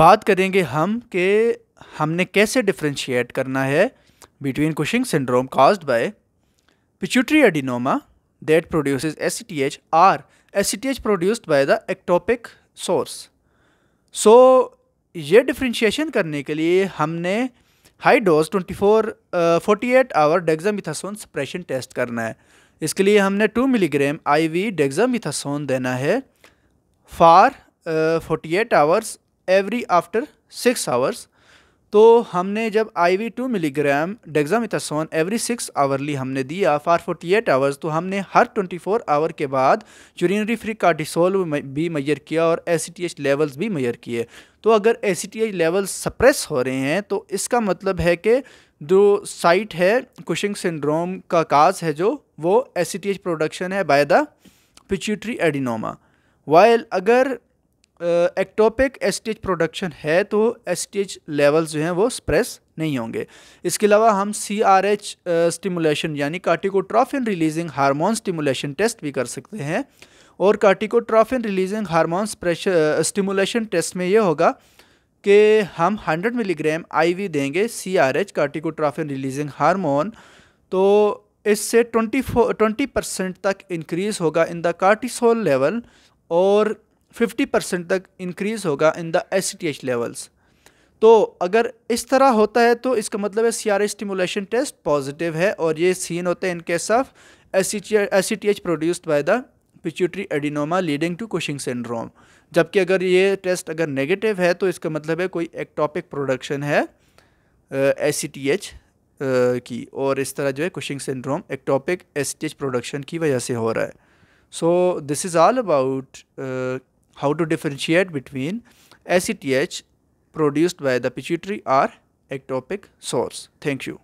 बात करेंगे हम कि हमने कैसे डिफ्रेंशिएट करना है between Cushing syndrome caused by pituitary adenoma or A C T H produced by the ectopic source so ये डिफ्रेंशिएशन करने के लिए हमने high dose 24 eight hour dexamethasone suppression test करना है इसके लिए हमने 2 मिलीग्राम आईवी डेक्सामिथासोन देना है for forty eight hours every after six hours तो हमने जब I V two milligram dexamethasone every six hourly हमने दिया फार फोर्टी एट आवर्स तो हमने हर ट्वेंटी फोर आवर के बाद यूरिनरी फ्री कार्टिसोल भी मैयर किया और A C T H levels भी मैयर किए तो अगर A C T H levels suppress हो रहे हैं तो इसका मतलब है कि जो साइट है कुशिंग सिंड्रोम का काज है जो वो A C T H production है by the pituitary adenoma while अगर एक्टोपिक एस्टेज प्रोडक्शन है तो एस्टेज लेवल्स जो हैं वो स्प्रेस नहीं होंगे इसके अलावा हम सी आर एच स्टिमुलेशन यानी corticotrophin releasing hormone stimulation test भी कर सकते हैं और corticotrophin releasing hormone stimulation test में ये होगा कि हम 100 मिलीग्राम आईवी देंगे C R H corticotrophin releasing hormone तो इससे 24 20 परसेंट तक इंक्रीज़ होगा इन द कार्टिसोल लेवल और 50 परसेंट तक इंक्रीज़ होगा इन द एच लेवल्स तो अगर इस तरह होता है तो इसका मतलब है C R stimulation test positive है और ये सीन होते हैं in case of A C T H produced by the pituitary adenoma leading to Cushing syndrome जबकि अगर ये टेस्ट अगर नेगेटिव है तो इसका मतलब है कोई एक्टॉपिक प्रोडक्शन है एस सी टी एच की और इस तरह जो है Cushing syndrome ectopic A T H production की वजह से हो रहा है so this is all about how to differentiate between ACTH produced by the pituitary or ectopic source. Thank you.